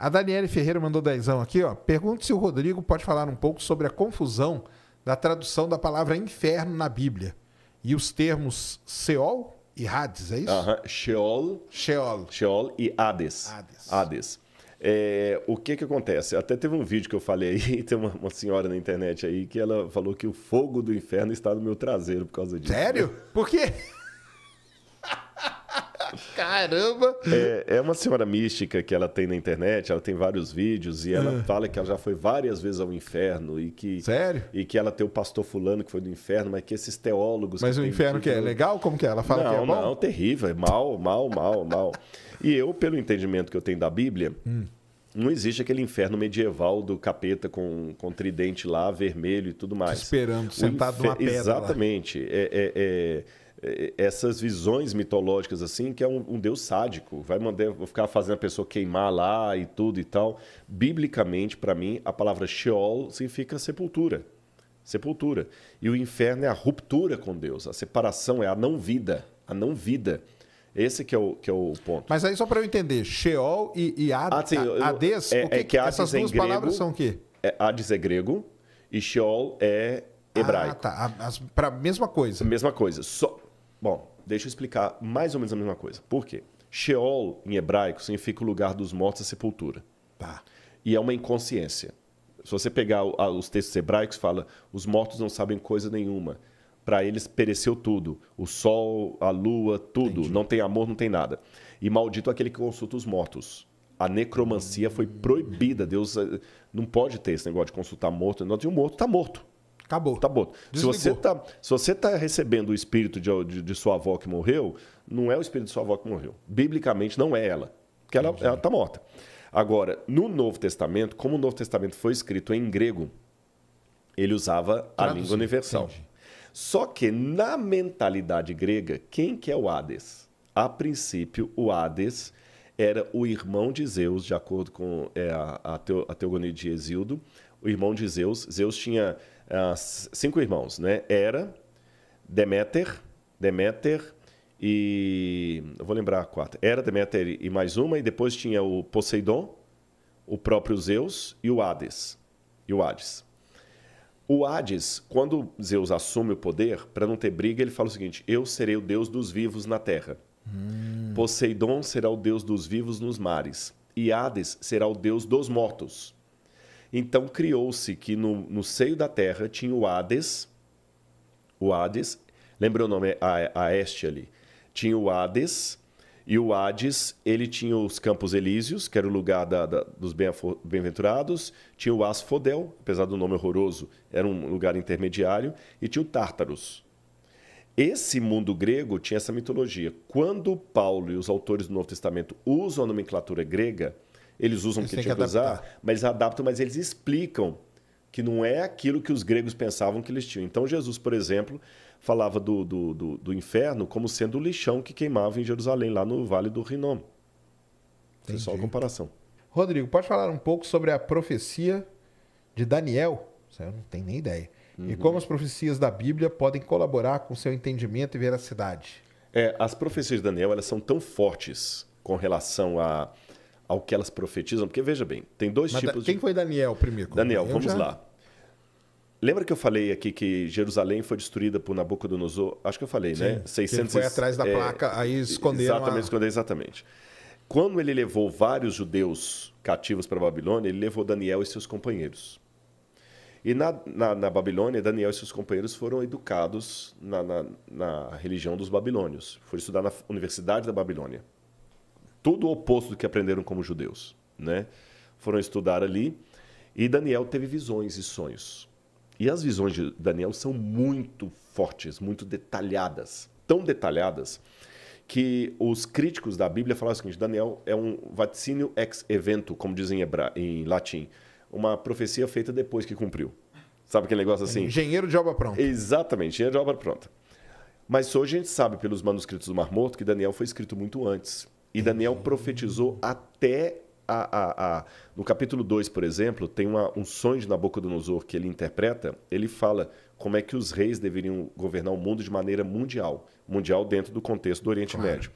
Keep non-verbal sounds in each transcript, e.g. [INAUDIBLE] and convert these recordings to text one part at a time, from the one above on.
A Daniele Ferreira mandou dezão aqui, ó. Pergunte se o Rodrigo pode falar um pouco sobre a confusão da tradução da palavra inferno na Bíblia e os termos Seol e Hades, é isso? Aham, Sheol. Sheol. Sheol e Hades. Hades. Hades. É, o que que acontece? Até teve um vídeo que eu falei aí, [LAUGHS] tem uma, uma, senhora na internet aí que ela falou que o fogo do inferno está no meu traseiro por causa disso. Sério? Por quê? [LAUGHS] [LAUGHS] Caramba! É, é, uma senhora mística que ela tem na internet, ela tem vários vídeos e ela é. fala que ela já foi várias vezes ao inferno e que. Sério? E que ela tem o pastor fulano que foi do inferno, mas que esses teólogos. Mas o inferno que é legal? Como que é? Ela fala não, que é bom? Não, não, terrível, é mal, mal, mal, mal. E eu, pelo entendimento que eu tenho da Bíblia. Hum não existe aquele inferno medieval do capeta com, com tridente lá, vermelho e tudo mais. Te esperando, sentado infer... numa pedra. Exatamente. É, é, é, eh, essas visões mitológicas assim, que é um, um, Deus sádico, vai mandar ficar fazendo a pessoa queimar lá e tudo e tal. Biblicamente, para mim, a palavra Sheol significa sepultura. Sepultura. E o inferno é a ruptura com Deus, a separação é a não vida, a não vida. Esse que é o, que é o ponto. Mas aí só para eu entender, Sheol e, e Ad, ah, sim, eu, Hades, é, o que, é que Hades essas é duas grego, palavras são o quê? É, Hades é grego e Sheol é ah, hebraico. Ah, tá. Para a mesma coisa. Mesma coisa. Só, Bom, deixa eu explicar mais ou menos a mesma coisa. Por quê? Sheol, em hebraico, significa o lugar dos mortos, a sepultura. Tá. E é uma inconsciência. Se você pegar os textos hebraicos, fala: os mortos não sabem coisa nenhuma. Para eles pereceu tudo: o sol, a lua, tudo. Entendi. Não tem amor, não tem nada. E maldito aquele que consulta os mortos. A necromancia foi hum. proibida. Deus eh, não pode ter esse negócio de consultar morto. Não, um morto está morto. Acabou. Acabou. Tá tá, se você, tá, se você está recebendo o espírito de, de, de, sua avó que morreu, não é o espírito de sua avó que morreu. Biblicamente, não é ela. Porque ela, está ela tá morta. Agora, no Novo Testamento, como o Novo Testamento foi escrito em grego, ele usava a língua universal. Entendi. Só que na mentalidade grega, quem que é o Hades? A princípio, o Hades era o irmão de Zeus, de acordo com é, a, a, teogonia de Hesíodo, o irmão de Zeus. Zeus tinha cinco irmãos, né? Hera, Deméter, Deméter e eu vou lembrar a quarta. Hera, Deméter e mais uma e depois tinha o Poseidon, o próprio Zeus e o Hades. E o Hades. O Hades, quando Zeus assume o poder, para não ter briga, ele fala o seguinte: Eu serei o deus dos vivos na terra. Hum. Poseidon será o deus dos vivos nos mares. E Hades será o deus dos mortos. Então criou-se que no, no seio da terra tinha o Hades. O Hades, lembra o nome a, a este ali? Tinha o Hades. E o Hades, ele tinha os Campos Elíseos, que era o lugar da, da, dos bem-aventurados, tinha o Asfodel, apesar do nome horroroso, era um lugar intermediário, e tinha o Tártaros. Esse mundo grego tinha essa mitologia. Quando Paulo e os autores do Novo Testamento usam a nomenclatura grega, eles usam o que tinha que, que usar, mas eles adaptam, mas eles explicam que não é aquilo que os gregos pensavam que eles tinham. Então, Jesus, por exemplo, falava do, do, do, do inferno como sendo o lixão que queimava em Jerusalém, lá no Vale do Rinom. É só a comparação. Rodrigo, pode falar um pouco sobre a profecia de Daniel? Eu não tenho nem ideia. Uhum. E como as profecias da Bíblia podem colaborar com seu entendimento e veracidade? É, as profecias de Daniel elas são tão fortes com relação a, ao que elas profetizam? Porque veja bem, tem dois Mas tipos. quem de... foi Daniel primeiro? Daniel, eu vamos já... lá. Lembra que eu falei aqui que Jerusalém foi destruída por Nabucodonosor? Acho que eu falei, né? Sim, né? 600, ele foi atrás da é, placa, é, aí esconderam. Exatamente, a... esconderam, exatamente. Quando ele levou vários judeus cativos para a Babilônia, ele levou Daniel e seus companheiros. E na, na, na Babilônia, Daniel e seus companheiros foram educados na, na, na religião dos babilônios. Foram estudar na Universidade da Babilônia tudo o oposto do que aprenderam como judeus. Né? Foram estudar ali e Daniel teve visões e sonhos. E as visões de Daniel são muito fortes, muito detalhadas. Tão detalhadas que os críticos da Bíblia falaram o seguinte: Daniel é um vaticínio ex evento, como dizem em, em latim. Uma profecia feita depois que cumpriu. Sabe aquele negócio assim? Engenheiro de obra pronta. Exatamente, engenheiro de obra pronta. Mas hoje a gente sabe pelos manuscritos do Mar Morto que Daniel foi escrito muito antes. E Daniel profetizou até a, a, a... No capítulo 2, por exemplo, tem uma, um sonho de Nabucodonosor que ele interpreta. Ele fala como é que os reis deveriam governar o mundo de maneira mundial. Mundial dentro do contexto do Oriente claro. Médio.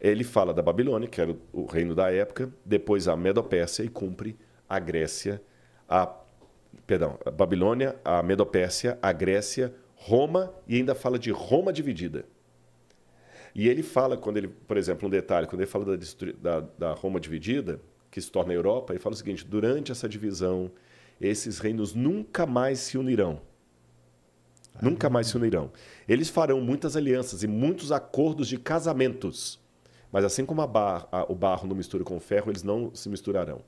Ele fala da Babilônia, que era o reino da época, depois a Medopérsia e cumpre a Grécia, a perdão, a Babilônia, a Medopérsia, a Grécia, Roma e ainda fala de Roma dividida. E ele fala, quando ele, por exemplo, um detalhe, quando ele fala da, da, da Roma dividida, que se torna a Europa, ele fala o seguinte: durante essa divisão, esses reinos nunca mais se unirão. Ah, nunca mais se unirão. Eles farão muitas alianças e muitos acordos de casamentos. Mas assim como a bar, a, o barro não mistura com o ferro, eles não se misturarão.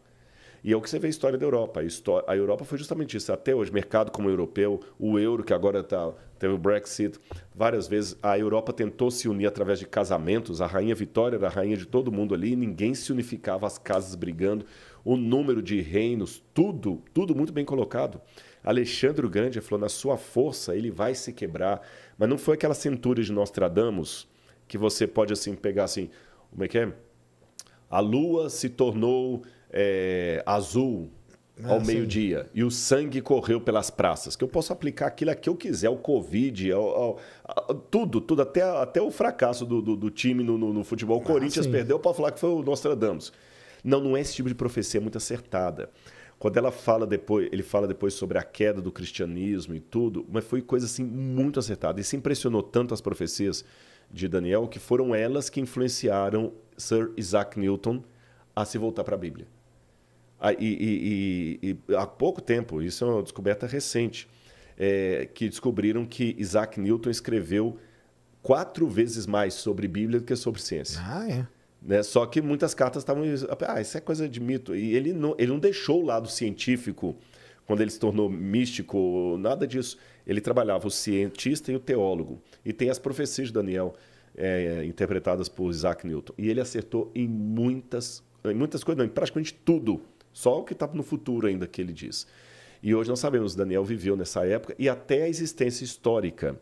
E é o que você vê a história da Europa. A Europa foi justamente isso. Até hoje, mercado como o europeu, o euro, que agora tá, teve o Brexit, várias vezes a Europa tentou se unir através de casamentos. A rainha Vitória era a rainha de todo mundo ali, ninguém se unificava, as casas brigando, o número de reinos, tudo, tudo muito bem colocado. Alexandre o Grande falou: na sua força ele vai se quebrar. Mas não foi aquela centúria de Nostradamus que você pode assim pegar assim, como é que é? A lua se tornou é, azul ah, ao meio-dia e o sangue correu pelas praças, que eu posso aplicar aquilo a que eu quiser, o Covid, ao, ao, ao, tudo, tudo, até, até o fracasso do, do, do time no, no, no futebol. O ah, Corinthians sim. perdeu para falar que foi o Nostradamus. Não, não é esse tipo de profecia, é muito acertada. Quando ela fala depois, ele fala depois sobre a queda do cristianismo e tudo, mas foi coisa assim muito acertada. E impressionou tanto as profecias de Daniel que foram elas que influenciaram Sir Isaac Newton a se voltar para a Bíblia. Ah, e, e, e, há pouco tempo, isso é uma descoberta recente, é, que descobriram que Isaac Newton escreveu quatro vezes mais sobre Bíblia do que sobre ciência. Ah, é. Né? Só que muitas cartas estavam. Ah, isso é coisa de mito. E ele não, ele não deixou o lado científico quando ele se tornou místico, nada disso. Ele trabalhava o cientista e o teólogo. E tem as profecias de Daniel, é, interpretadas por Isaac Newton. E ele acertou em muitas, em muitas coisas, não, em praticamente tudo só o que está no futuro ainda que ele diz. E hoje nós sabemos Daniel viveu nessa época e até a existência histórica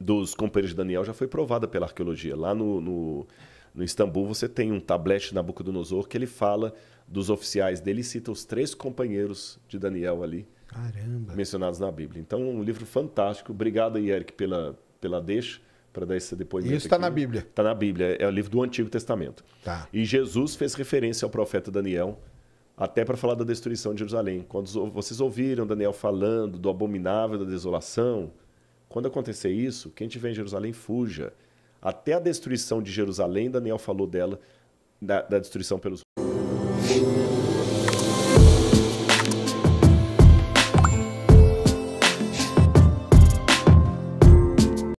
dos companheiros de Daniel já foi provada pela arqueologia. Lá no, no, no Istambul você tem um tablete na boca do Nosor que ele fala dos oficiais dele e cita os três companheiros de Daniel ali. Caramba. Mencionados na Bíblia. Então, um livro fantástico. Obrigado aí, Eric, pela, pela deixa, para dar esse depoimento. Isso está na Bíblia. Está na Bíblia. É o livro do Antigo Testamento. Tá. E Jesus fez referência ao profeta Daniel até para falar da destruição de Jerusalém. Quando vocês ouviram Daniel falando do abominável da desolação, quando acontecer isso, quem tiver em Jerusalém fuja. Até a destruição de Jerusalém, Daniel falou dela, da, da destruição pelos.